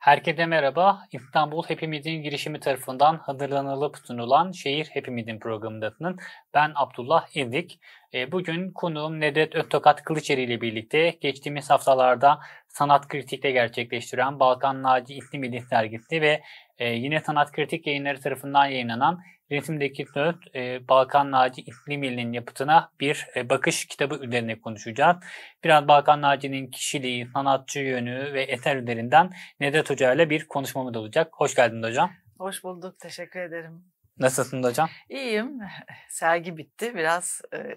Herkese merhaba. İstanbul Hepimizin girişimi tarafından hazırlanılıp sunulan Şehir Hepimizin programındasının ben Abdullah İzik. E, bugün konuğum Nedret Öztokat Kılıçeri ile birlikte geçtiğimiz haftalarda sanat kritikte gerçekleştiren Balkan Naci İslimidin sergisi ve e, yine sanat kritik yayınları tarafından yayınlanan Resimdeki söz e, Balkan Naci İslimi'nin yapıtına bir e, bakış kitabı üzerine konuşacağız. Biraz Balkan Naci'nin kişiliği, sanatçı yönü ve eser üzerinden Nedet Hoca ile bir konuşmamız olacak. Hoş geldin hocam. Hoş bulduk. Teşekkür ederim. Nasılsın hocam? İyiyim. Sergi bitti. Biraz e,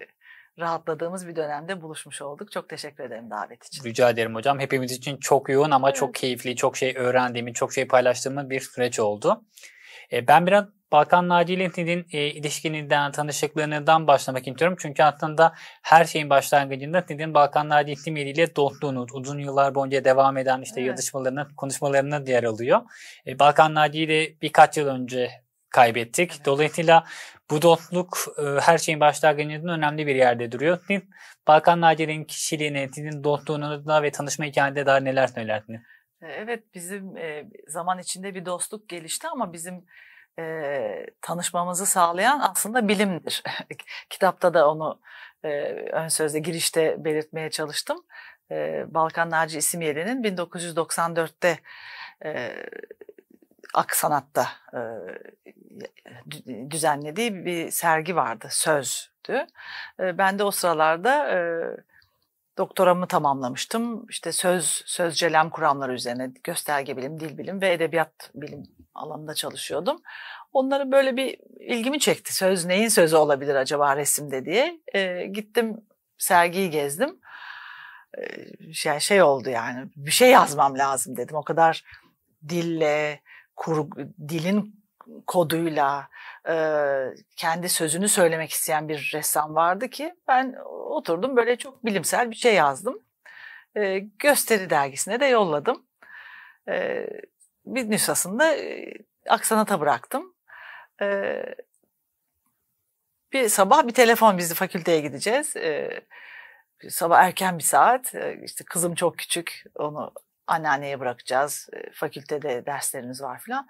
rahatladığımız bir dönemde buluşmuş olduk. Çok teşekkür ederim davet için. Rica ederim hocam. Hepimiz için çok yoğun ama evet. çok keyifli, çok şey öğrendiğimiz, çok şey paylaştığımız bir süreç oldu. E, ben biraz Balkan Naci Lintin'in e, ilişkininden, tanışıklığından başlamak istiyorum. Çünkü aslında her şeyin başlangıcında Nidin Balkan Naci İklim ile dostluğunu uzun yıllar boyunca devam eden işte evet. yazışmalarının, konuşmalarının yer alıyor. E, Balkan Naci'yi birkaç yıl önce kaybettik. Evet. Dolayısıyla bu dostluk e, her şeyin başlangıcında önemli bir yerde duruyor. Siz Balkan Naci'nin kişiliğine, sizin dostluğunuzda ve tanışma hikayesinde daha neler söylerdiniz? E, evet bizim e, zaman içinde bir dostluk gelişti ama bizim e, tanışmamızı sağlayan aslında bilimdir. Kitapta da onu e, ön sözde girişte belirtmeye çalıştım. E, Balkan Naci İsimyeli'nin 1994'te e, Ak Sanat'ta e, düzenlediği bir sergi vardı. Sözdü. E, ben de o sıralarda e, doktoramı tamamlamıştım. İşte söz, sözcelem kuramları üzerine gösterge bilim, dil bilim ve edebiyat bilim alanında çalışıyordum. Onları böyle bir ilgimi çekti. Söz neyin sözü olabilir acaba resimde diye. E, gittim sergiyi gezdim. E, şey, şey oldu yani bir şey yazmam lazım dedim. O kadar dille, kurgu, dilin koduyla e, kendi sözünü söylemek isteyen bir ressam vardı ki ben oturdum böyle çok bilimsel bir şey yazdım. E, gösteri dergisine de yolladım. E, bir nüshasında e, Aksanat'a bıraktım. E, bir sabah bir telefon bizi fakülteye gideceğiz. E, sabah erken bir saat. E, işte kızım çok küçük onu anneanneye bırakacağız. E, fakültede derslerimiz var filan.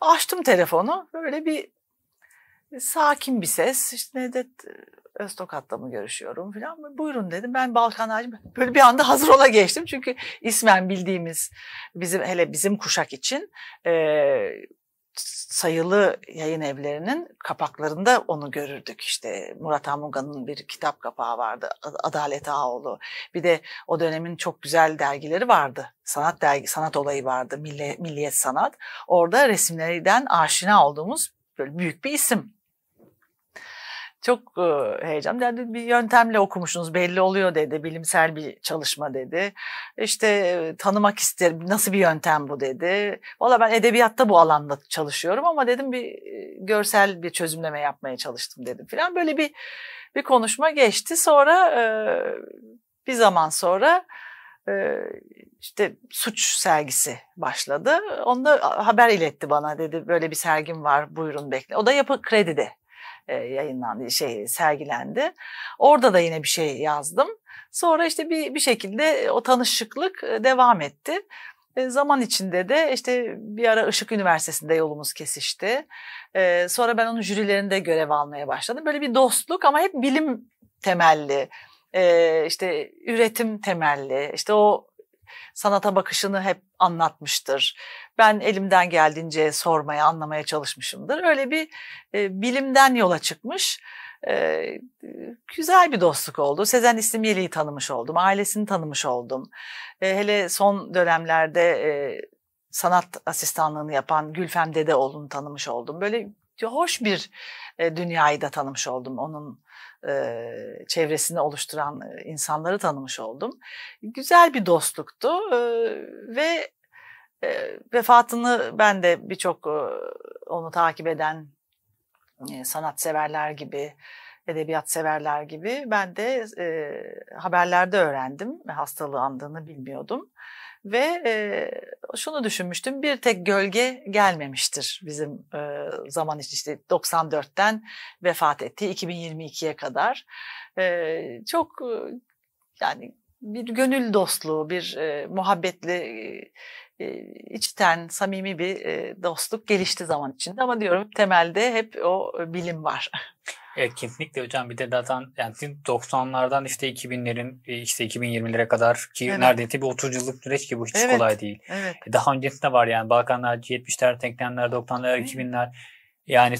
Açtım telefonu. Böyle bir e, sakin bir ses. İşte Nedet e, Öztokat'la mı görüşüyorum falan. Buyurun dedim. Ben Balkan Ağacı. Böyle bir anda hazır ola geçtim. Çünkü ismen bildiğimiz bizim hele bizim kuşak için e, sayılı yayın evlerinin kapaklarında onu görürdük. İşte Murat Amunga'nın bir kitap kapağı vardı. Adalet Ağoğlu. Bir de o dönemin çok güzel dergileri vardı. Sanat dergi, sanat olayı vardı. Milli, Milliyet Sanat. Orada resimlerden aşina olduğumuz böyle büyük bir isim çok e, heyecan. Yani bir yöntemle okumuşsunuz belli oluyor dedi. Bilimsel bir çalışma dedi. İşte tanımak isterim. Nasıl bir yöntem bu dedi. Valla ben edebiyatta bu alanda çalışıyorum ama dedim bir görsel bir çözümleme yapmaya çalıştım dedim filan. Böyle bir bir konuşma geçti. Sonra e, bir zaman sonra işte suç sergisi başladı. Onda haber iletti bana dedi böyle bir sergim var buyurun bekle. O da yapı kredide e, yayınlandı, şey sergilendi. Orada da yine bir şey yazdım. Sonra işte bir, bir şekilde e, o tanışıklık e, devam etti. E, zaman içinde de işte bir ara Işık Üniversitesi'nde yolumuz kesişti. sonra ben onun jürilerinde görev almaya başladım. Böyle bir dostluk ama hep bilim temelli, işte üretim temelli, işte o sanata bakışını hep anlatmıştır. Ben elimden geldiğince sormaya, anlamaya çalışmışımdır. Öyle bir e, bilimden yola çıkmış. E, güzel bir dostluk oldu. Sezen İstimyeli'yi tanımış oldum, ailesini tanımış oldum. E, hele son dönemlerde e, sanat asistanlığını yapan Gülfem Dedeoğlu'nu tanımış oldum. Böyle hoş bir e, dünyayı da tanımış oldum onun e, çevresini oluşturan insanları tanımış oldum. Güzel bir dostluktu e, ve e, vefatını ben de birçok e, onu takip eden e, sanatseverler gibi, edebiyat severler gibi ben de e, haberlerde öğrendim. Hastalığı andığını bilmiyordum. Ve e, şunu düşünmüştüm bir tek gölge gelmemiştir bizim e, zaman içinde işte 94'ten vefat ettiği 2022'ye kadar. E, çok e, yani bir gönül dostluğu, bir e, muhabbetli, e, içten samimi bir e, dostluk gelişti zaman içinde. Ama diyorum temelde hep o bilim var. Evet kesinlikle hocam bir de zaten yani 90'lardan işte 2000'lerin e, işte 2020'lere kadar ki evet. neredeyse bir 30 yıllık süreç ki bu hiç evet. kolay değil. Evet. E, daha öncesinde var yani Balkanlar 70'ler, 80'ler, 90'lar, 2000'ler yani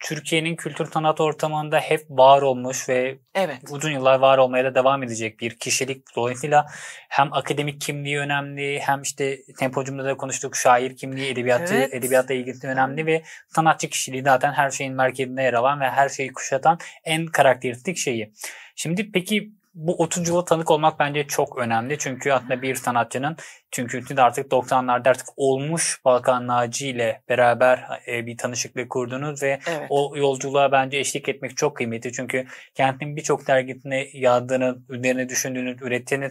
Türkiye'nin kültür sanat ortamında hep var olmuş ve evet. uzun yıllar var olmaya da devam edecek bir kişilik. Dolayısıyla hem akademik kimliği önemli hem işte tempocumda da konuştuk şair kimliği, edebiyatı, evet. edebiyatla ilgili önemli ve sanatçı kişiliği zaten her şeyin merkezinde yer alan ve her şeyi kuşatan en karakteristik şeyi. Şimdi peki bu 30 yıla tanık olmak bence çok önemli. Çünkü aslında bir sanatçının çünkü ülkede artık 90'larda artık olmuş Balkan Naci ile beraber e, bir tanışıklık kurdunuz ve evet. o yolculuğa bence eşlik etmek çok kıymetli. Çünkü kentin birçok dergisine yazdığını, üzerine düşündüğünü ürettiğini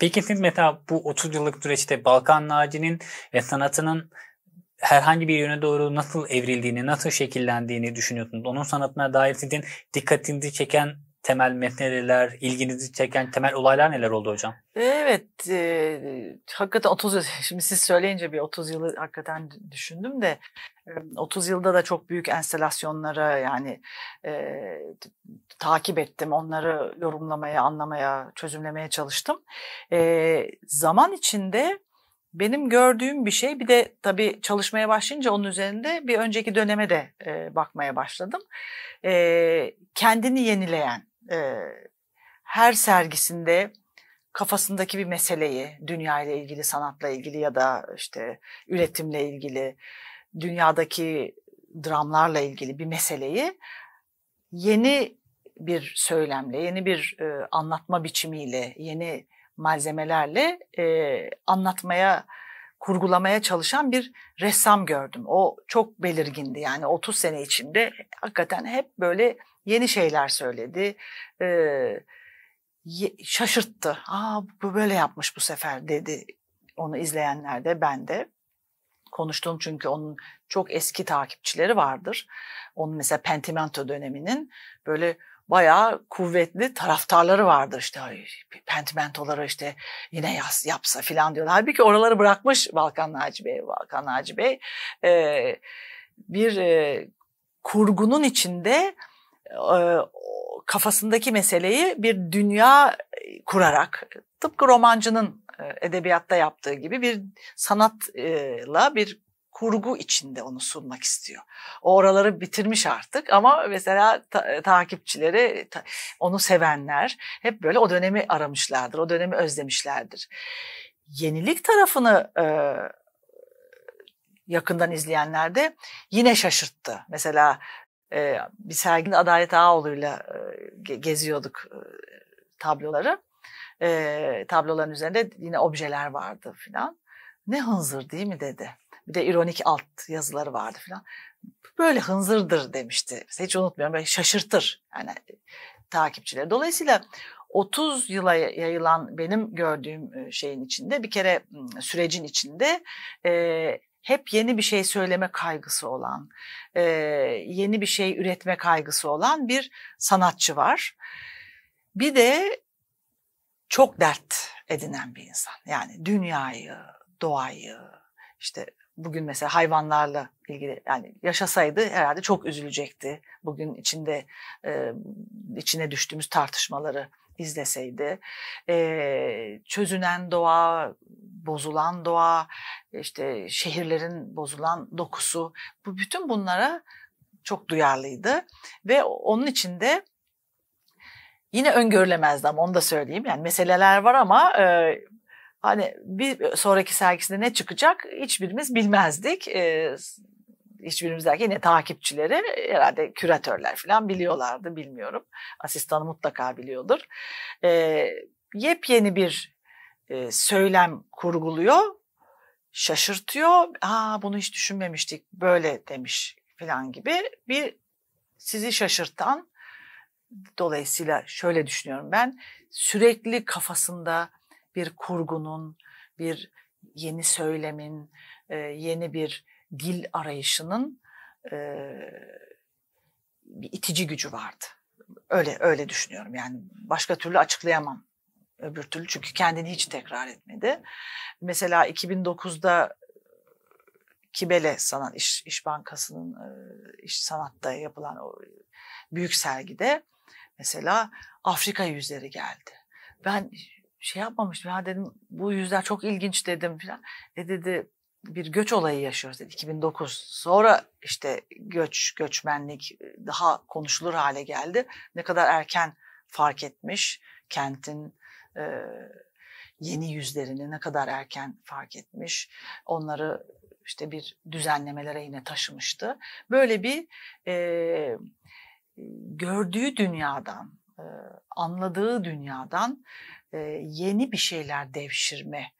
Peki siz mesela bu 30 yıllık süreçte Balkan Naci'nin ve sanatının herhangi bir yöne doğru nasıl evrildiğini, nasıl şekillendiğini düşünüyordunuz Onun sanatına dair sizin dikkatinizi çeken temel meseleler, ilginizi çeken temel olaylar neler oldu hocam? Evet, e, hakikaten 30 yıl, şimdi siz söyleyince bir 30 yılı hakikaten düşündüm de 30 yılda da çok büyük enstalasyonlara yani e, takip ettim. Onları yorumlamaya, anlamaya, çözümlemeye çalıştım. E, zaman içinde benim gördüğüm bir şey bir de tabii çalışmaya başlayınca onun üzerinde bir önceki döneme de e, bakmaya başladım. E, kendini yenileyen e, her sergisinde kafasındaki bir meseleyi dünya ile ilgili, sanatla ilgili ya da işte üretimle ilgili, dünyadaki dramlarla ilgili bir meseleyi yeni bir söylemle, yeni bir e, anlatma biçimiyle, yeni malzemelerle e, anlatmaya, kurgulamaya çalışan bir ressam gördüm. O çok belirgindi. Yani 30 sene içinde hakikaten hep böyle Yeni şeyler söyledi. Ee, şaşırttı. Aa bu böyle yapmış bu sefer dedi onu izleyenler de ben de. Konuştuğum çünkü onun çok eski takipçileri vardır. Onun mesela Pentimento döneminin böyle bayağı kuvvetli taraftarları vardır işte pentimentoları işte yine yaz, yapsa filan diyorlar. Halbuki oraları bırakmış Balkan Naci Bey. Balkan Naci Bey e, bir e, kurgunun içinde kafasındaki meseleyi bir dünya kurarak tıpkı romancının edebiyatta yaptığı gibi bir sanatla bir kurgu içinde onu sunmak istiyor. O oraları bitirmiş artık ama mesela ta- takipçileri, ta- onu sevenler hep böyle o dönemi aramışlardır, o dönemi özlemişlerdir. Yenilik tarafını e, yakından izleyenler de yine şaşırttı. Mesela e, bir serginde Adalet Ağoğlu'yla e, geziyorduk e, tabloları. E, tabloların üzerinde yine objeler vardı filan. Ne hınzır değil mi dedi. Bir de ironik alt yazıları vardı filan. Böyle hınzırdır demişti. Hiç unutmuyorum böyle şaşırtır yani takipçileri. Dolayısıyla 30 yıla yayılan benim gördüğüm şeyin içinde bir kere sürecin içinde hep yeni bir şey söyleme kaygısı olan, e, yeni bir şey üretme kaygısı olan bir sanatçı var. Bir de çok dert edinen bir insan. Yani dünyayı, doğayı, işte bugün mesela hayvanlarla ilgili yani yaşasaydı herhalde çok üzülecekti. Bugün içinde e, içine düştüğümüz tartışmaları izleseydi e, çözünen doğa, bozulan doğa, işte şehirlerin bozulan dokusu bu bütün bunlara çok duyarlıydı ve onun içinde yine öngörülemezdi onu da söyleyeyim. Yani meseleler var ama e, hani bir sonraki sergisinde ne çıkacak hiçbirimiz bilmezdik. E, hiçbirimiz derken yine takipçileri herhalde küratörler falan biliyorlardı bilmiyorum. Asistanı mutlaka biliyordur. E, yepyeni bir e, söylem kurguluyor. Şaşırtıyor. Aa bunu hiç düşünmemiştik. Böyle demiş falan gibi bir sizi şaşırtan dolayısıyla şöyle düşünüyorum ben sürekli kafasında bir kurgunun bir yeni söylemin e, yeni bir dil arayışının e, bir itici gücü vardı. Öyle öyle düşünüyorum yani başka türlü açıklayamam öbür türlü çünkü kendini hiç tekrar etmedi. Mesela 2009'da Kibele Sanat İş, İş Bankası'nın iş sanatta yapılan o büyük sergide mesela Afrika yüzleri geldi. Ben şey yapmamıştım ya dedim bu yüzler çok ilginç dedim falan. E dedi bir göç olayı yaşıyoruz dedi 2009. Sonra işte göç, göçmenlik e, daha konuşulur hale geldi. Ne kadar erken fark etmiş kentin e, yeni yüzlerini ne kadar erken fark etmiş. Onları işte bir düzenlemelere yine taşımıştı. Böyle bir e, gördüğü dünyadan, e, anladığı dünyadan e, yeni bir şeyler devşirme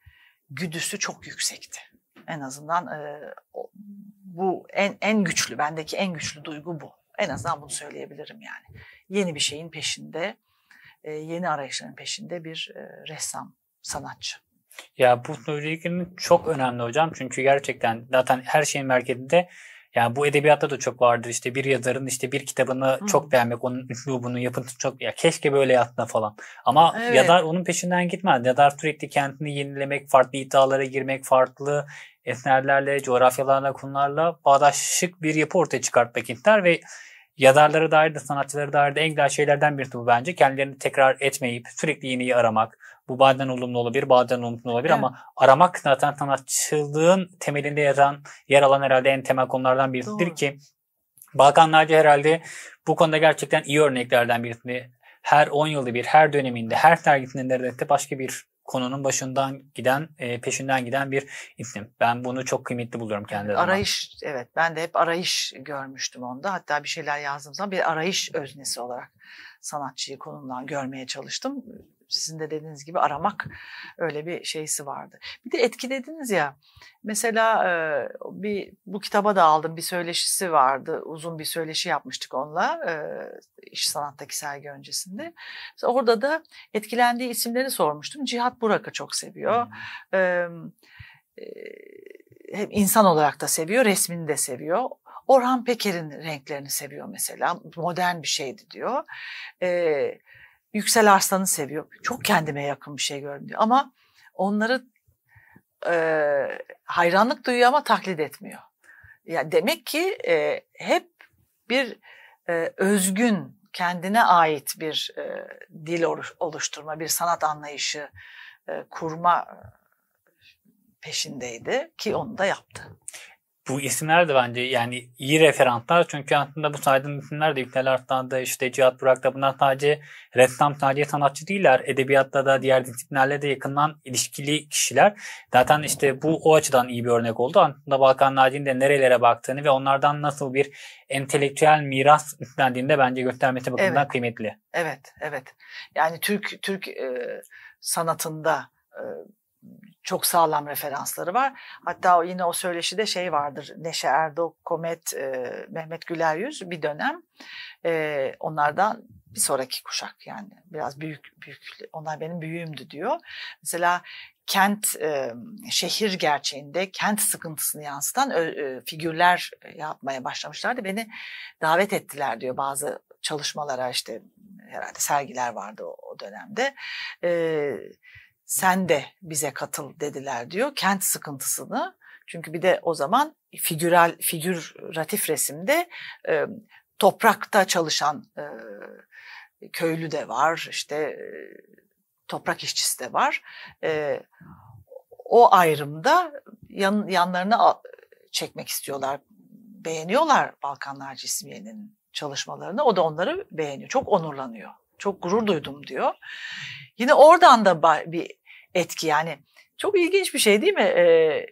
güdüsü çok yüksekti. En azından e, bu en, en güçlü, bendeki en güçlü duygu bu. En azından bunu söyleyebilirim yani. Yeni bir şeyin peşinde, e, yeni arayışların peşinde bir e, ressam, sanatçı. Ya bu Nuriye'nin çok önemli hocam. Çünkü gerçekten zaten her şeyin merkezinde yani bu edebiyatta da çok vardır işte bir yazarın işte bir kitabını Hı. çok beğenmek, onun üslubunu, yapın çok ya keşke böyle yaptı falan. Ama evet. yazar onun peşinden gitmez. Yazar sürekli kendini yenilemek, farklı iddialara girmek, farklı esnerlerle, coğrafyalarla, konularla bağdaşık bir yapı ortaya çıkartmak ister ve yazarlara dair de sanatçılara dair de en güzel şeylerden biri bu bence. Kendilerini tekrar etmeyip sürekli yeniyi aramak. Bu bazen olumlu olabilir, bazen olumsuz olabilir evet. ama aramak zaten sanatçılığın temelinde yatan, yer alan herhalde en temel konulardan birisidir Doğru. ki Balkanlarca herhalde bu konuda gerçekten iyi örneklerden birisini her 10 yılda bir, her döneminde, her sergisinde neredeyse başka bir konunun başından giden, e, peşinden giden bir isim. Ben bunu çok kıymetli buluyorum kendi adıma. Arayış, evet ben de hep arayış görmüştüm onda. Hatta bir şeyler yazdığım zaman bir arayış öznesi olarak sanatçıyı konumdan görmeye çalıştım sizin de dediğiniz gibi aramak öyle bir şeysi vardı. Bir de etki dediniz ya. Mesela e, bir bu kitaba da aldım bir söyleşisi vardı. Uzun bir söyleşi yapmıştık onunla. E, İş sanattaki sergi öncesinde. Mesela orada da etkilendiği isimleri sormuştum. Cihat Burak'ı çok seviyor. Hmm. E, hem insan olarak da seviyor, resmini de seviyor. Orhan Peker'in renklerini seviyor mesela. Modern bir şeydi diyor. Ee, Yüksel Arslan'ı seviyor. Çok kendime yakın bir şey gördüm diyor. Ama onları e, hayranlık duyuyor ama taklit etmiyor. Yani demek ki e, hep bir e, özgün, kendine ait bir e, dil oluşturma, bir sanat anlayışı e, kurma e, peşindeydi ki onu da yaptı bu isimler de bence yani iyi referantlar. Çünkü aslında bu saydığım isimler de Yüksel Art'ta işte Cihat Burak'ta bunlar sadece ressam sadece sanatçı değiller. Edebiyatta da diğer disiplinlerle de yakından ilişkili kişiler. Zaten işte bu o açıdan iyi bir örnek oldu. Aslında Balkan Naci'nin de nerelere baktığını ve onlardan nasıl bir entelektüel miras üstlendiğini de bence göstermesi bakımından evet. kıymetli. Evet, evet. Yani Türk Türk e, sanatında e, çok sağlam referansları var. Hatta yine o söyleşide şey vardır. Neşe Erdo, Komet, e, Mehmet Güler Yüz bir dönem. E, onlardan bir sonraki kuşak yani biraz büyük büyük onlar benim büyüğümdü diyor. Mesela kent e, şehir gerçeğinde kent sıkıntısını yansıtan e, figürler e, yapmaya başlamışlardı. Beni davet ettiler diyor bazı çalışmalara işte herhalde sergiler vardı o, o dönemde. Eee sen de bize katıl dediler diyor kent sıkıntısını. Çünkü bir de o zaman figürel figüratif resimde e, toprakta çalışan e, köylü de var, işte toprak işçisi de var. E, o ayrımda yan, yanlarına çekmek istiyorlar, beğeniyorlar Balkanlarcı ismiyenin çalışmalarını. O da onları beğeniyor, çok onurlanıyor, çok gurur duydum diyor. Yine oradan da bir etki yani. Çok ilginç bir şey değil mi? E,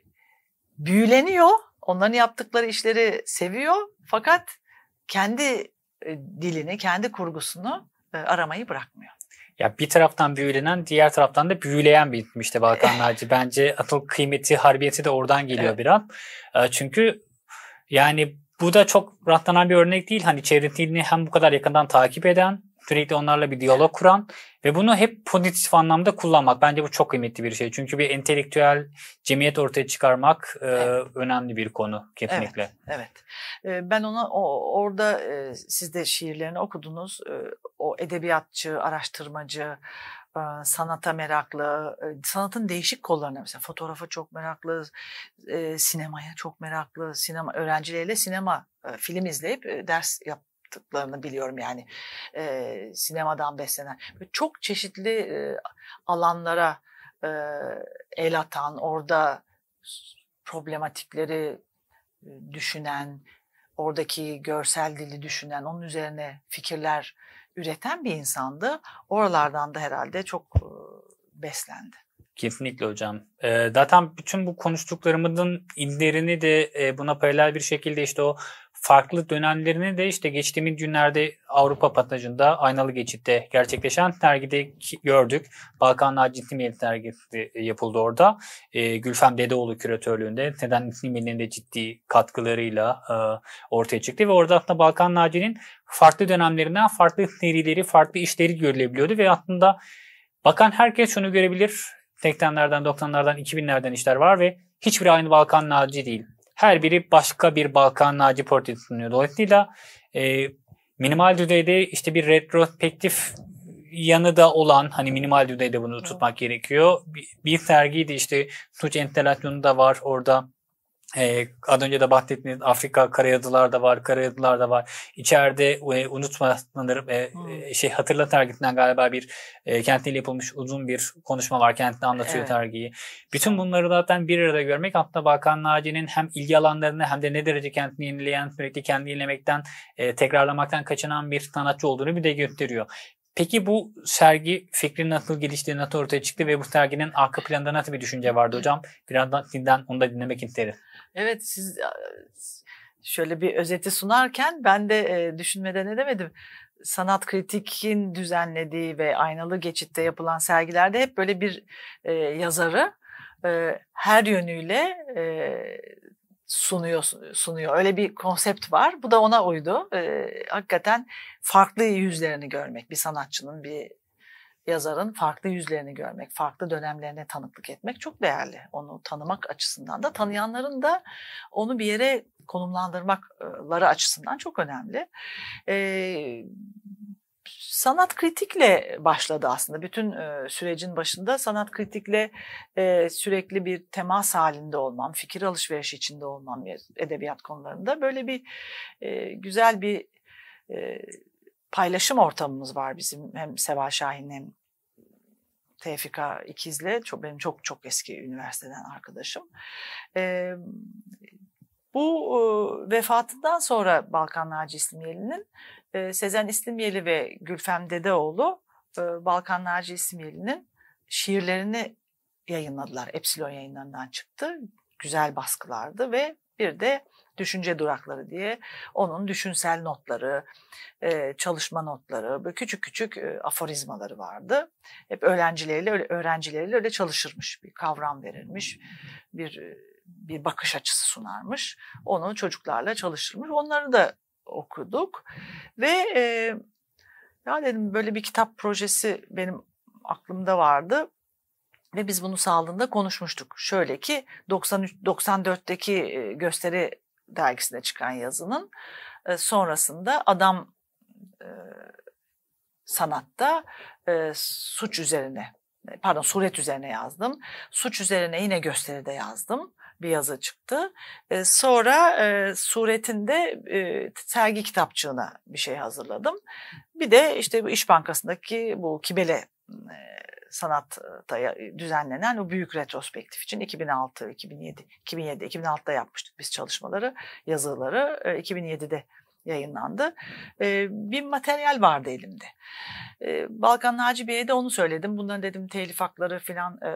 büyüleniyor, onların yaptıkları işleri seviyor fakat kendi e, dilini, kendi kurgusunu e, aramayı bırakmıyor. Ya bir taraftan büyülenen, diğer taraftan da büyüleyen bir işte Balkan Naci. Bence atıl kıymeti, harbiyeti de oradan geliyor evet. biraz. Ee, çünkü yani bu da çok rahatlanan bir örnek değil. Hani çevresini hem bu kadar yakından takip eden sürekli onlarla bir diyalog kuran ve bunu hep pozitif anlamda kullanmak. Bence bu çok kıymetli bir şey. Çünkü bir entelektüel cemiyet ortaya çıkarmak e, evet. e, önemli bir konu kesinlikle. Evet. evet. E, ben ona o, orada e, siz de şiirlerini okudunuz. E, o edebiyatçı, araştırmacı, e, sanata meraklı, sanatın değişik kollarına mesela fotoğrafa çok meraklı, sinemaya çok meraklı, sinema öğrencileriyle sinema film izleyip ders yap, yaptıklarını biliyorum yani e, sinemadan beslenen. Böyle çok çeşitli e, alanlara e, el atan, orada problematikleri düşünen, oradaki görsel dili düşünen, onun üzerine fikirler üreten bir insandı. Oralardan da herhalde çok e, beslendi. Kesinlikle hocam. E, zaten bütün bu konuştuklarımızın illerini de e, buna paralel bir şekilde işte o farklı dönemlerini de işte geçtiğimiz günlerde Avrupa patlıcında Aynalı Geçit'te gerçekleşen dergide gördük. Balkanlar Ciddi Millet dergisi e, yapıldı orada. E, Gülfem Dedeoğlu küratörlüğünde neden Millet'in de ciddi katkılarıyla e, ortaya çıktı ve orada aslında Balkan Naci'nin farklı dönemlerinden farklı serileri, farklı işleri görülebiliyordu ve aslında bakan herkes şunu görebilir. 80'lerden, 90'lardan, 2000'lerden işler var ve hiçbir aynı Balkan Naci değil. Her biri başka bir Balkan Naci portresi sunuyor. Dolayısıyla e, minimal düzeyde işte bir retrospektif yanı da olan hani minimal düzeyde bunu tutmak gerekiyor. Bir, bir sergiydi işte suç enstalasyonu da var orada e, az önce de bahsettiğiniz Afrika karayadılar da var, karayadılar da var. İçeride e, unutmaları e, hmm. E, şey hatırlat dergisinden galiba bir e, kentliyle yapılmış uzun bir konuşma var. Kentli anlatıyor evet. dergiyi. Bütün bunları zaten bir arada görmek aslında Bakan Naci'nin hem ilgi alanlarını hem de ne derece kentini yenileyen, sürekli kendini yenilemekten, e, tekrarlamaktan kaçınan bir sanatçı olduğunu bir de gösteriyor. Peki bu sergi fikri nasıl gelişti, nasıl ortaya çıktı ve bu serginin arka planda nasıl bir düşünce vardı hocam? Birazdan sizden onu da dinlemek isteriz. Evet siz şöyle bir özeti sunarken ben de düşünmeden edemedim. Sanat Kritik'in düzenlediği ve Aynalı Geçit'te yapılan sergilerde hep böyle bir yazarı her yönüyle sunuyor sunuyor. Öyle bir konsept var. Bu da ona uydu. Hakikaten farklı yüzlerini görmek bir sanatçının bir yazarın farklı yüzlerini görmek, farklı dönemlerine tanıklık etmek çok değerli. Onu tanımak açısından da tanıyanların da onu bir yere konumlandırmakları açısından çok önemli. Ee, sanat kritikle başladı aslında. Bütün e, sürecin başında sanat kritikle e, sürekli bir temas halinde olmam, fikir alışverişi içinde olmam edebiyat konularında böyle bir e, güzel bir e, paylaşım ortamımız var bizim hem Seva Şahin hem Tevfika İkiz'le çok, benim çok çok eski üniversiteden arkadaşım. E, bu e, vefatından sonra Balkan Naci İsmiyeli'nin e, Sezen İsmiyeli ve Gülfem Dedeoğlu e, Balkan Naci İsmiyeli'nin şiirlerini yayınladılar. Epsilon yayınlarından çıktı. Güzel baskılardı ve bir de düşünce durakları diye onun düşünsel notları, e, çalışma notları, böyle küçük küçük e, aforizmaları vardı. Hep öğrencileriyle öyle öğrencileriyle öyle çalışırmış, bir kavram verilmiş, bir e, bir bakış açısı sunarmış. Onu çocuklarla çalıştırmış. Onları da okuduk ve ya dedim böyle bir kitap projesi benim aklımda vardı. Ve biz bunu saldığında konuşmuştuk. Şöyle ki 93, 94'teki gösteri dergisine çıkan yazının sonrasında adam sanatta suç üzerine pardon suret üzerine yazdım. Suç üzerine yine gösteride yazdım. Bir yazı çıktı. sonra suretinde sergi kitapçığına bir şey hazırladım. Bir de işte bu İş Bankası'ndaki bu Kibele sanatta düzenlenen o büyük retrospektif için 2006, 2007, 2007, 2006'da yapmıştık biz çalışmaları, yazıları. 2007'de yayınlandı. Ee, bir materyal vardı elimde. Ee, Balkan Naci Bey'e de onu söyledim. Bundan dedim telif hakları falan e,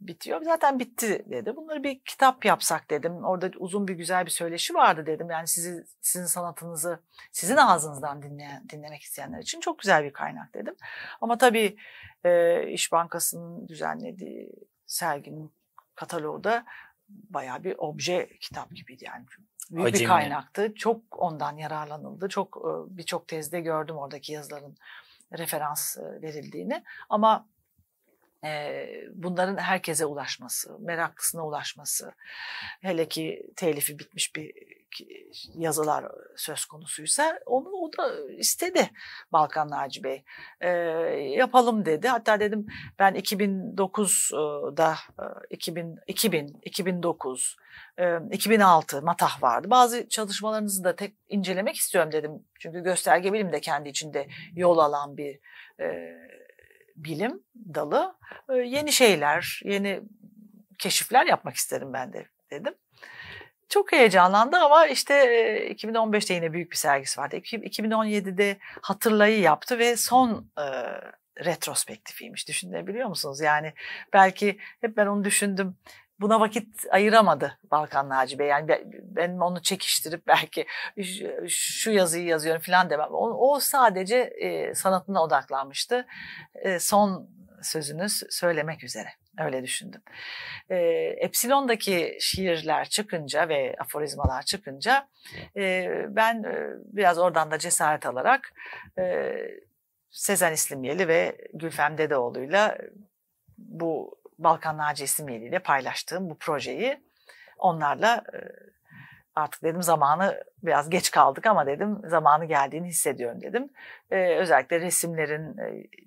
bitiyor. Zaten bitti dedi. Bunları bir kitap yapsak dedim. Orada uzun bir güzel bir söyleşi vardı dedim. Yani sizi sizin sanatınızı sizin ağzınızdan dinleyen, dinlemek isteyenler için çok güzel bir kaynak dedim. Ama tabii e, İş Bankası'nın düzenlediği serginin kataloğu da bayağı bir obje kitap gibiydi yani. Büyük Acemi. bir kaynaktı. Çok ondan yararlanıldı. Çok e, birçok tezde gördüm oradaki yazıların referans e, verildiğini. Ama e, bunların herkese ulaşması, meraklısına ulaşması, hele ki telifi bitmiş bir yazılar söz konusuysa onu o da istedi Balkan Naci Bey. E, yapalım dedi. Hatta dedim ben 2009'da 2000 2000 2009 2006 matah vardı. Bazı çalışmalarınızı da tek incelemek istiyorum dedim. Çünkü gösterge bilim de kendi içinde yol alan bir e, bilim dalı e, yeni şeyler, yeni keşifler yapmak isterim ben de dedim. Çok heyecanlandı ama işte 2015'te e, yine büyük bir sergisi vardı. 2017'de hatırlayı yaptı ve son e, retrospektifiymiş düşünebiliyor musunuz? Yani belki hep ben onu düşündüm buna vakit ayıramadı Balkan Naci Bey. Yani ben onu çekiştirip belki şu yazıyı yazıyorum falan demem. O, o sadece e, sanatına odaklanmıştı. E, son sözünüz söylemek üzere. Öyle düşündüm. E, Epsilon'daki şiirler çıkınca ve aforizmalar çıkınca e, ben e, biraz oradan da cesaret alarak e, Sezen İslimyeli ve Gülfem Dedeoğlu'yla bu Balkan Naci ile paylaştığım bu projeyi onlarla artık dedim zamanı biraz geç kaldık ama dedim zamanı geldiğini hissediyorum dedim. özellikle resimlerin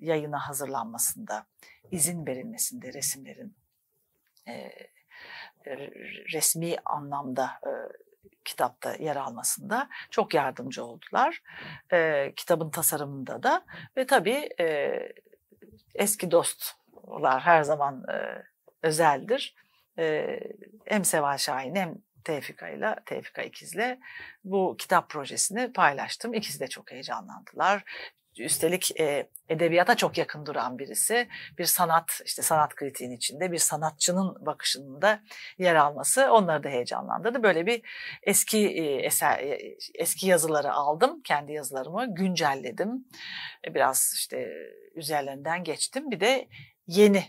yayına hazırlanmasında, izin verilmesinde resimlerin resmi anlamda kitapta yer almasında çok yardımcı oldular. kitabın tasarımında da ve tabii eski dost onlar her zaman e, özeldir. E, hem Seval Şahin hem ile Tevfika ikizle bu kitap projesini paylaştım. İkisi de çok heyecanlandılar. Üstelik e, edebiyata çok yakın duran birisi, bir sanat, işte sanat kritiğin içinde bir sanatçının bakışının da yer alması onları da heyecanlandırdı. Böyle bir eski e, eser, e, eski yazıları aldım, kendi yazılarımı güncelledim. biraz işte üzerlerinden geçtim. Bir de yeni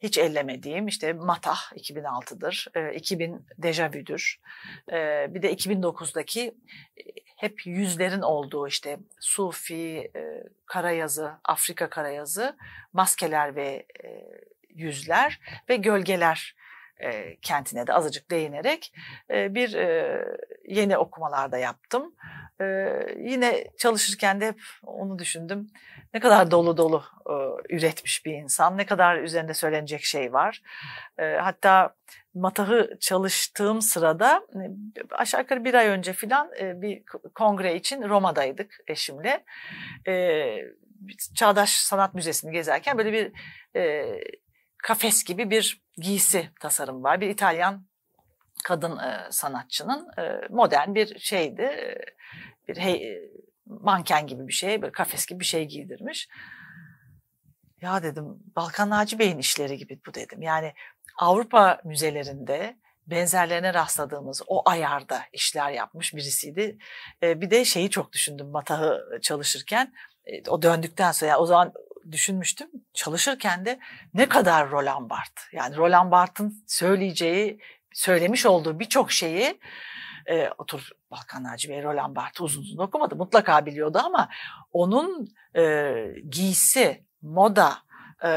hiç ellemediğim işte Matah 2006'dır, 2000 Dejavü'dür. Bir de 2009'daki e, hep yüzlerin olduğu işte Sufi, e, Karayazı, Afrika Karayazı, Maskeler ve e, Yüzler ve Gölgeler kentine de azıcık değinerek bir yeni okumalarda yaptım. Ee, yine çalışırken de hep onu düşündüm. Ne kadar dolu dolu e, üretmiş bir insan, ne kadar üzerinde söylenecek şey var. E, hatta Matah'ı çalıştığım sırada hani, aşağı yukarı bir ay önce filan e, bir kongre için Roma'daydık eşimle. E, Çağdaş Sanat Müzesi'ni gezerken böyle bir e, kafes gibi bir giysi tasarım var. Bir İtalyan kadın e, sanatçının e, modern bir şeydi. bir hey, manken gibi bir şey, bir kafes gibi bir şey giydirmiş. Ya dedim Balkan Naci Bey'in işleri gibi bu dedim. Yani Avrupa müzelerinde benzerlerine rastladığımız o ayarda işler yapmış birisiydi. E, bir de şeyi çok düşündüm Matah'ı çalışırken. E, o döndükten sonra yani o zaman düşünmüştüm. Çalışırken de ne kadar Roland Barthes. Yani Roland Barthes'ın söyleyeceği söylemiş olduğu birçok şeyi e, otur Balkan Naci Bey, Roland Barthes uzun uzun okumadı. Mutlaka biliyordu ama onun e, giysi, moda, e,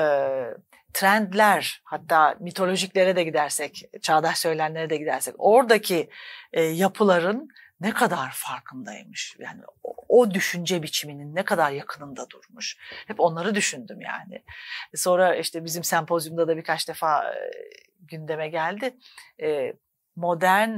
trendler hatta mitolojiklere de gidersek, çağdaş söylenlere de gidersek oradaki e, yapıların ne kadar farkındaymış. Yani o, o düşünce biçiminin ne kadar yakınında durmuş. Hep onları düşündüm yani. E, sonra işte bizim sempozyumda da birkaç defa e, gündeme geldi. E, modern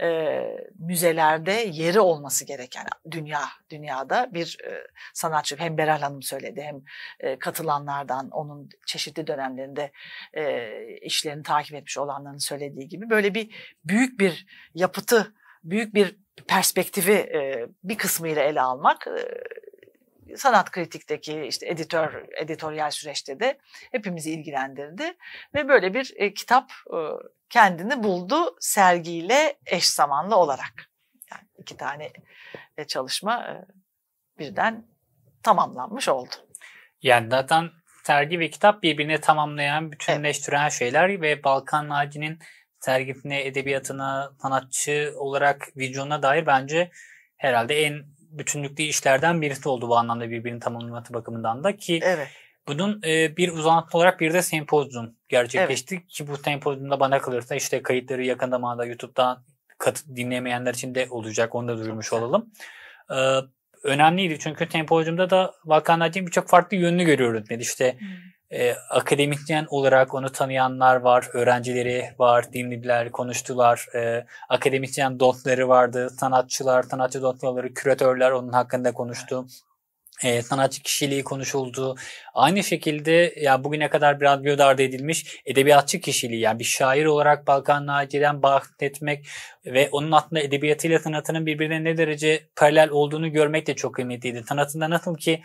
e, müzelerde yeri olması gereken dünya dünyada bir e, sanatçı hem Beral Hanım söyledi hem e, katılanlardan onun çeşitli dönemlerinde e, işlerini takip etmiş olanların söylediği gibi böyle bir büyük bir yapıtı büyük bir perspektifi e, bir kısmıyla ele almak e, sanat kritikteki işte editör editoryal süreçte de hepimizi ilgilendirdi ve böyle bir e, kitap e, kendini buldu sergiyle eş zamanlı olarak. Yani iki tane e, çalışma e, birden tamamlanmış oldu. Yani zaten sergi ve kitap birbirine tamamlayan, bütünleştiren evet. şeyler ve Balkan Naci'nin sergifne edebiyatına, sanatçı olarak vizyonuna dair bence herhalde en bütünlüklü işlerden birisi oldu bu anlamda birbirini tamamlaması bakımından da ki evet. bunun e, bir uzantı olarak bir de sempozyum gerçekleşti evet. ki bu sempozyumda bana kalırsa işte kayıtları yakın zamanda YouTube'dan kat, dinlemeyenler için de olacak onu da duyurmuş olalım. Ee, önemliydi çünkü sempozyumda da Vakan birçok farklı yönünü görüyoruz. Yani işte hmm e, ee, akademisyen olarak onu tanıyanlar var, öğrencileri var, dinlediler, konuştular. E, ee, akademisyen dostları vardı, sanatçılar, sanatçı dostları, küratörler onun hakkında konuştu. E, sanatçı kişiliği konuşuldu. Aynı şekilde ya yani bugüne kadar biraz göz ardı edilmiş edebiyatçı kişiliği yani bir şair olarak Balkan Naci'den bahsetmek ve onun aslında edebiyatıyla sanatının birbirine ne derece paralel olduğunu görmek de çok kıymetliydi. Sanatında nasıl ki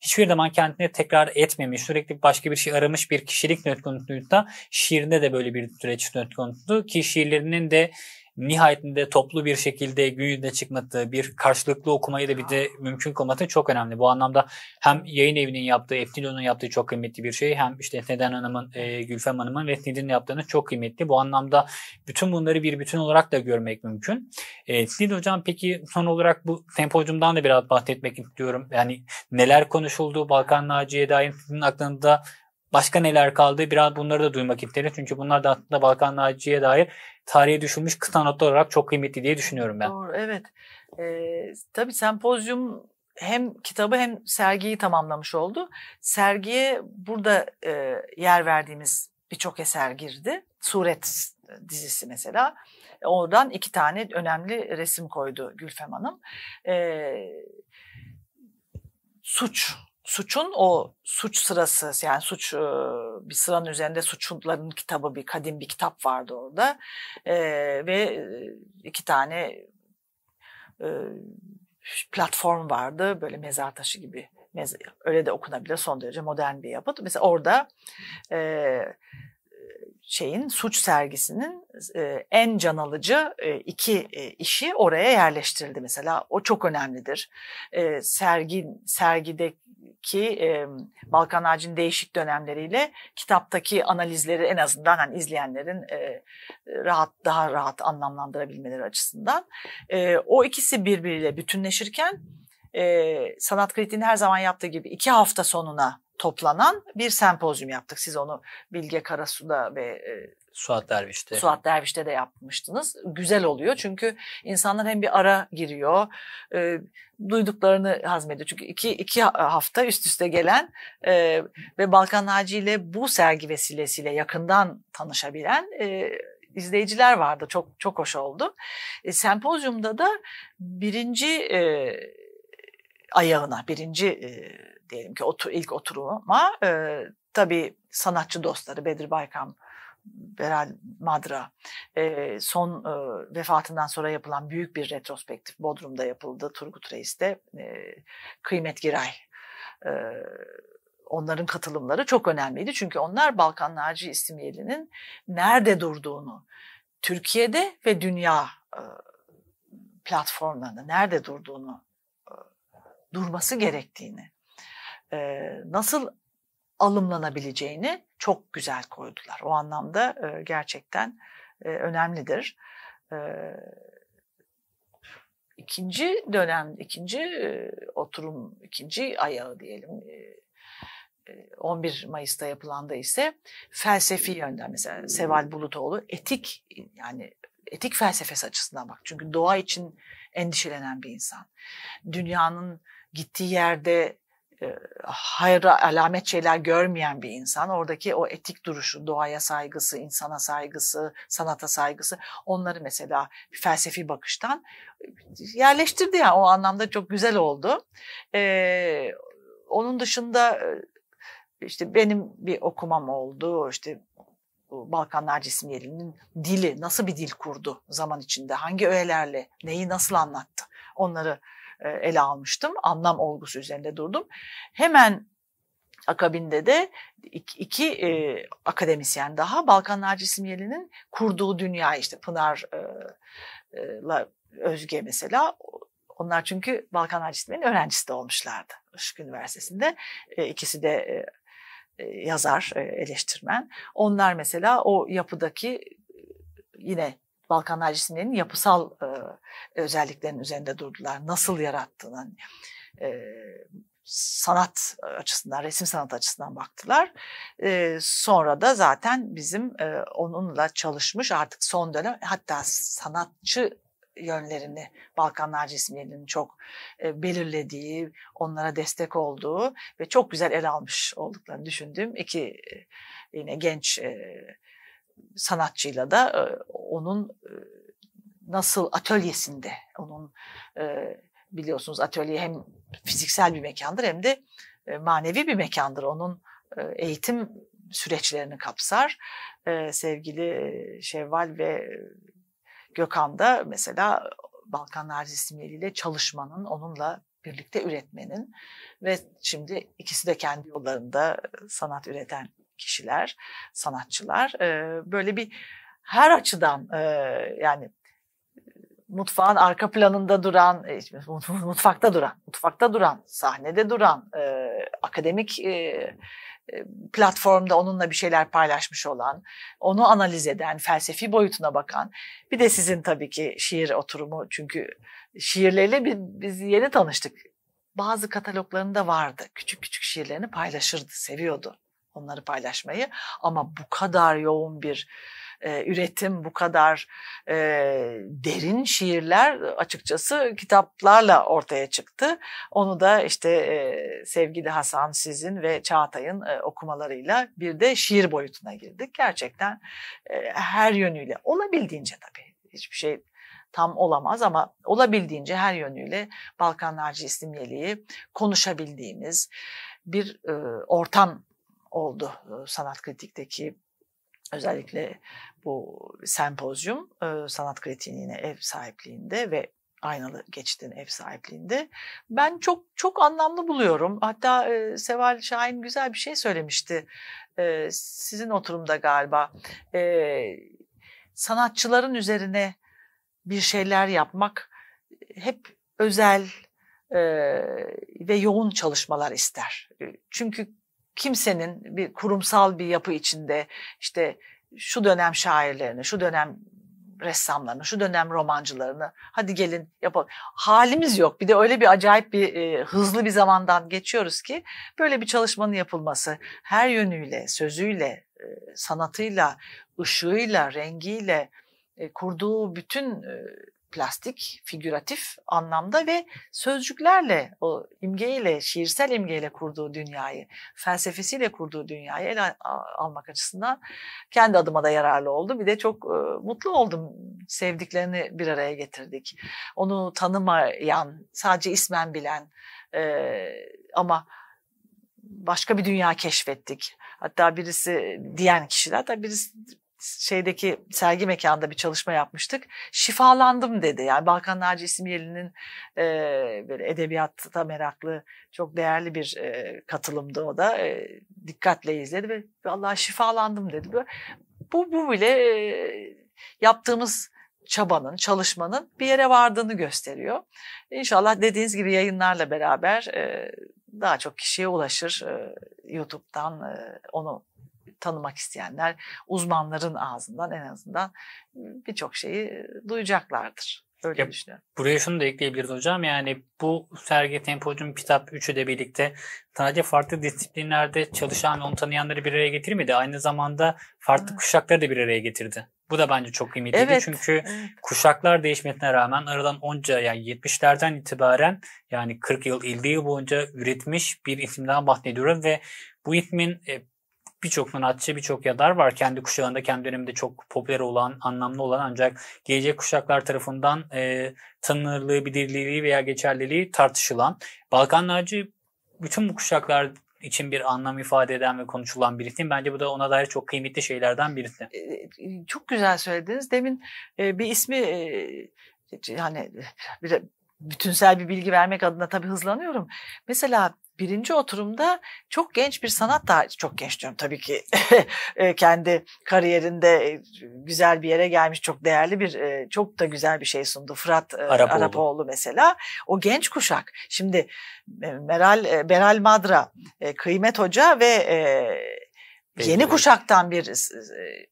hiçbir zaman kendine tekrar etmemiş, sürekli başka bir şey aramış bir kişilik nötkonutluğunda şiirinde de böyle bir süreç nötkonutlu ki şiirlerinin de nihayetinde toplu bir şekilde gün yüzüne çıkmadığı bir karşılıklı okumayı da bir de mümkün kılması çok önemli. Bu anlamda hem yayın evinin yaptığı, Eftilo'nun yaptığı çok kıymetli bir şey. Hem işte Neden Hanım'ın, e, Gülfem Hanım'ın ve Snid'in yaptığını çok kıymetli. Bu anlamda bütün bunları bir bütün olarak da görmek mümkün. E, Snid Hocam peki son olarak bu sempozyumdan da biraz bahsetmek istiyorum. Yani neler konuşuldu? Balkan Naciye dair sizin aklınızda başka neler kaldı biraz bunları da duymak isterim Çünkü bunlar da aslında Balkanlarcı'ya dair tarihe düşülmüş kısa notlar olarak çok kıymetli diye düşünüyorum ben. Doğru, evet. Ee, tabii sempozyum hem kitabı hem sergiyi tamamlamış oldu. Sergiye burada e, yer verdiğimiz birçok eser girdi. Suret dizisi mesela. Oradan iki tane önemli resim koydu Gülfem Hanım. E, suç suçun o suç sırası yani suç bir sıranın üzerinde suçların kitabı bir kadim bir kitap vardı orada e, ve iki tane e, platform vardı böyle mezar taşı gibi öyle de okunabilir son derece modern bir yapıt. Mesela orada e, şeyin suç sergisinin e, en can alıcı e, iki e, işi oraya yerleştirildi mesela. O çok önemlidir. sergi sergideki Balkan Ağacı'nın değişik dönemleriyle kitaptaki analizleri en azından hani izleyenlerin rahat daha rahat anlamlandırabilmeleri açısından o ikisi birbiriyle bütünleşirken sanat kritiğini her zaman yaptığı gibi iki hafta sonuna toplanan bir sempozyum yaptık. Siz onu Bilge Karasu'da ve e, Suat Derviş'te. Suat Derviş'te de yapmıştınız. Güzel oluyor çünkü insanlar hem bir ara giriyor, e, duyduklarını hazmediyor. Çünkü iki, iki hafta üst üste gelen e, ve Balkan Naci ile bu sergi vesilesiyle yakından tanışabilen e, izleyiciler vardı. Çok çok hoş oldu. E, sempozyumda da birinci e, ayağına, birinci e, diyelim ki otur, ilk oturuma e, tabii sanatçı dostları Bedir Baykam, Beral Madra e, son e, vefatından sonra yapılan büyük bir retrospektif Bodrum'da yapıldı. Turgut Reis'te e, Kıymet Giray e, onların katılımları çok önemliydi. Çünkü onlar Balkan Naci İstimyeli'nin nerede durduğunu Türkiye'de ve dünya e, platformlarında nerede durduğunu durması gerektiğini e, nasıl alımlanabileceğini çok güzel koydular. O anlamda e, gerçekten e, önemlidir. E, ikinci dönem, ikinci e, oturum, ikinci ayağı diyelim. E, 11 Mayıs'ta yapılanda ise felsefi yönden mesela Seval Bulutoğlu etik yani etik felsefesi açısından bak. Çünkü doğa için endişelenen bir insan. Dünyanın gittiği yerde e, hayra alamet şeyler görmeyen bir insan oradaki o etik duruşu, doğaya saygısı, insana saygısı, sanata saygısı onları mesela bir felsefi bakıştan e, yerleştirdi ya yani. o anlamda çok güzel oldu. Ee, onun dışında e, işte benim bir okumam oldu işte Balkanlar Cisimyeli'nin dili nasıl bir dil kurdu zaman içinde hangi öğelerle neyi nasıl anlattı onları e, ele almıştım. Anlam olgusu üzerinde durdum. Hemen akabinde de iki, iki e, akademisyen daha Balkanlar Cisimyeli'nin kurduğu dünya işte Pınar'la e, e Özge mesela onlar çünkü Balkanlar Cisimyeli'nin öğrencisi de olmuşlardı Işık Üniversitesi'nde. E, ikisi de e, e yazar, eleştirmen. Onlar mesela o yapıdaki yine Balkanlar cisimlerinin yapısal e, özelliklerinin üzerinde durdular. Nasıl yarattığını, e, sanat açısından, resim sanat açısından baktılar. E, sonra da zaten bizim e, onunla çalışmış artık son dönem hatta sanatçı yönlerini Balkanlar cisimlerinin çok e, belirlediği, onlara destek olduğu ve çok güzel el almış olduklarını düşündüğüm iki e, yine genç e, sanatçıyla da e, onun e, nasıl atölyesinde onun e, biliyorsunuz atölye hem fiziksel bir mekandır hem de manevi bir mekandır. Onun eğitim süreçlerini kapsar. Sevgili Şevval ve Gökhan da mesela Balkanlar Narzistimleriyle çalışmanın, onunla birlikte üretmenin ve şimdi ikisi de kendi yollarında sanat üreten kişiler, sanatçılar böyle bir her açıdan yani mutfağın arka planında duran, mutfakta duran, mutfakta duran, sahnede duran, akademik platformda onunla bir şeyler paylaşmış olan, onu analiz eden, felsefi boyutuna bakan. Bir de sizin tabii ki şiir oturumu çünkü şiirleriyle biz yeni tanıştık. Bazı kataloglarında vardı. Küçük küçük şiirlerini paylaşırdı, seviyordu onları paylaşmayı. Ama bu kadar yoğun bir e, üretim, bu kadar e, derin şiirler açıkçası kitaplarla ortaya çıktı. Onu da işte e, sevgili Hasan sizin ve Çağatay'ın e, okumalarıyla bir de şiir boyutuna girdik. Gerçekten e, her yönüyle olabildiğince tabii hiçbir şey tam olamaz ama olabildiğince her yönüyle Balkanlarca İstimyeli'yi konuşabildiğimiz bir e, ortam oldu sanat kritikteki özellikle bu sempozyum sanat kritiğinin yine ev sahipliğinde ve aynalı geçtin ev sahipliğinde. Ben çok çok anlamlı buluyorum. Hatta e, Seval Şahin güzel bir şey söylemişti. E, sizin oturumda galiba. E, sanatçıların üzerine bir şeyler yapmak hep özel e, ve yoğun çalışmalar ister. Çünkü kimsenin bir kurumsal bir yapı içinde işte şu dönem şairlerini, şu dönem ressamlarını, şu dönem romancılarını hadi gelin yapalım. Halimiz yok. Bir de öyle bir acayip bir e, hızlı bir zamandan geçiyoruz ki böyle bir çalışmanın yapılması her yönüyle, sözüyle, e, sanatıyla, ışığıyla, rengiyle e, kurduğu bütün e, plastik, figüratif anlamda ve sözcüklerle, o imgeyle, şiirsel imgeyle kurduğu dünyayı, felsefesiyle kurduğu dünyayı ele almak açısından kendi adıma da yararlı oldu. Bir de çok e, mutlu oldum. Sevdiklerini bir araya getirdik. Onu tanımayan, sadece ismen bilen e, ama başka bir dünya keşfettik. Hatta birisi diyen kişiler, hatta birisi şeydeki sergi mekanda bir çalışma yapmıştık. Şifalandım dedi. Yani Balkan Naci İsmiyeli'nin e, böyle edebiyatta meraklı çok değerli bir e, katılımdı o da. E, dikkatle izledi ve vallahi şifalandım dedi. Böyle, bu, bu bile e, yaptığımız çabanın, çalışmanın bir yere vardığını gösteriyor. İnşallah dediğiniz gibi yayınlarla beraber e, daha çok kişiye ulaşır. E, YouTube'dan e, onu tanımak isteyenler uzmanların ağzından en azından birçok şeyi duyacaklardır. Öyle ya, düşünüyorum. Buraya şunu da ekleyebiliriz hocam. Yani bu sergi Tempocum Kitap 3'ü de birlikte sadece farklı disiplinlerde çalışan ve onu tanıyanları bir araya getirmedi. Aynı zamanda farklı evet. kuşakları da bir araya getirdi. Bu da bence çok kıymetliydi. Evet. Çünkü evet. kuşaklar değişmesine rağmen aradan onca yani 70'lerden itibaren yani 40 yıl 50 yıl boyunca üretmiş bir isimden bahsediyorum ve bu ismin e, birçok sanatçı, birçok yadar var. Kendi kuşağında, kendi döneminde çok popüler olan, anlamlı olan ancak gelecek kuşaklar tarafından e, tanınırlığı, bilirliliği veya geçerliliği tartışılan. Balkanlarcı bütün bu kuşaklar için bir anlam ifade eden ve konuşulan bir ritim. Bence bu da ona dair çok kıymetli şeylerden birisi. E, e, çok güzel söylediniz. Demin e, bir ismi yani bütünsel bir bilgi vermek adına tabii hızlanıyorum. Mesela birinci oturumda çok genç bir sanat tarihi, çok genç diyorum tabii ki e, kendi kariyerinde e, güzel bir yere gelmiş çok değerli bir e, çok da güzel bir şey sundu Fırat Arapoğlu, Arapoğlu mesela o genç kuşak şimdi Meral Beral Madra Kıymet Hoca ve Peki. Yeni kuşaktan bir e,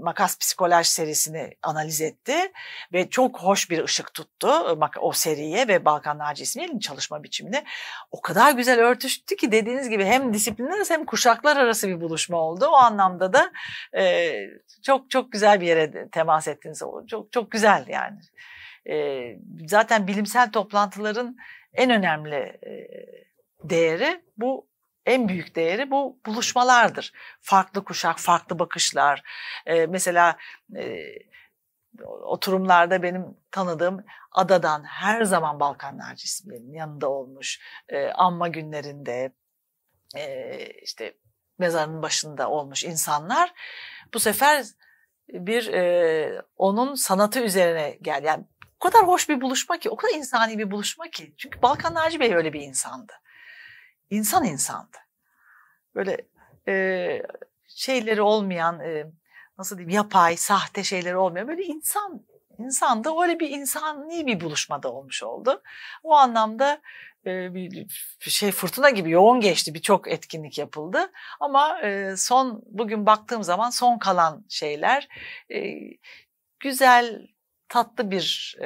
makas psikolaj serisini analiz etti ve çok hoş bir ışık tuttu e, o seriye ve Balkanlar Naci İsmail'in çalışma biçimine. O kadar güzel örtüştü ki dediğiniz gibi hem disiplinler hem kuşaklar arası bir buluşma oldu. O anlamda da e, çok çok güzel bir yere temas ettiniz. Çok çok güzel yani. zaten bilimsel toplantıların en önemli değeri bu en büyük değeri bu buluşmalardır. Farklı kuşak, farklı bakışlar. Ee, mesela e, oturumlarda benim tanıdığım adadan her zaman Balkanlar isimlerinin yanında olmuş. E, anma günlerinde e, işte mezarın başında olmuş insanlar bu sefer bir e, onun sanatı üzerine gel yani o kadar hoş bir buluşma ki o kadar insani bir buluşma ki çünkü Balkan Naci Bey öyle bir insandı insan insandı. Böyle e, şeyleri olmayan, e, nasıl diyeyim yapay, sahte şeyleri olmayan böyle insan insanda öyle bir insani bir buluşmada olmuş oldu. O anlamda e, bir şey fırtına gibi yoğun geçti birçok etkinlik yapıldı ama e, son bugün baktığım zaman son kalan şeyler e, güzel tatlı bir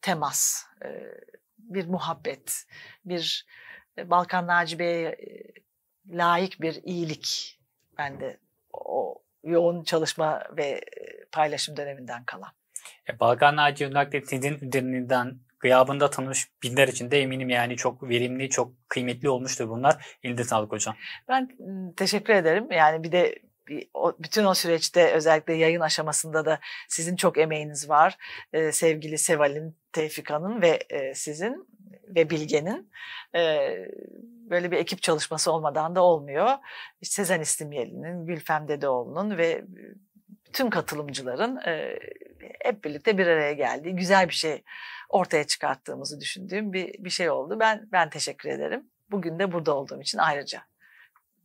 temas bir muhabbet bir Balkan Naci e, layık bir iyilik. Ben de o yoğun çalışma ve e, paylaşım döneminden kalan. E, Balkan Naci özellikle TED'in üzerinden gıyabında tanış binler için de eminim yani çok verimli, çok kıymetli olmuştur bunlar. Elinde sağlık hocam. Ben teşekkür ederim. Yani bir de bütün o süreçte özellikle yayın aşamasında da sizin çok emeğiniz var. sevgili Seval'in, Tevfik Hanım ve sizin ve Bilge'nin e, böyle bir ekip çalışması olmadan da olmuyor. Sezen İstimyeli'nin, Gülfem Dedeoğlu'nun ve tüm katılımcıların e, hep birlikte bir araya geldiği güzel bir şey ortaya çıkarttığımızı düşündüğüm bir, bir şey oldu. Ben ben teşekkür ederim. Bugün de burada olduğum için ayrıca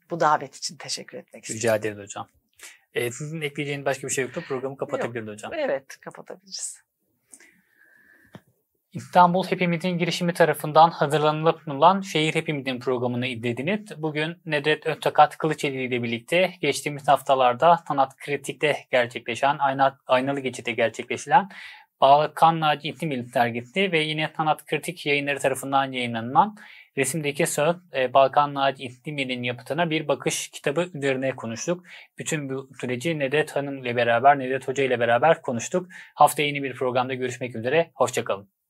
bu davet için teşekkür etmek istiyorum. Rica ederim hocam. Ee, sizin ekleyeceğiniz başka bir şey yoktu. Programı kapatabiliriz hocam. Evet kapatabiliriz. İstanbul Hepimizin girişimi tarafından hazırlanılıp sunulan Şehir Hepimizin programını izlediniz. Bugün Nedret Öztakat Kılıçeli ile birlikte geçtiğimiz haftalarda sanat kritikte gerçekleşen, ayna, aynalı geçitte gerçekleşilen Balkan Naci İklim sergisi ve yine sanat kritik yayınları tarafından yayınlanan resimdeki söz e, Balkan Naci İklim yapıtına bir bakış kitabı üzerine konuştuk. Bütün bu süreci Nedret Hanım ile beraber, Nedret Hoca ile beraber konuştuk. Haftaya yeni bir programda görüşmek üzere. Hoşçakalın.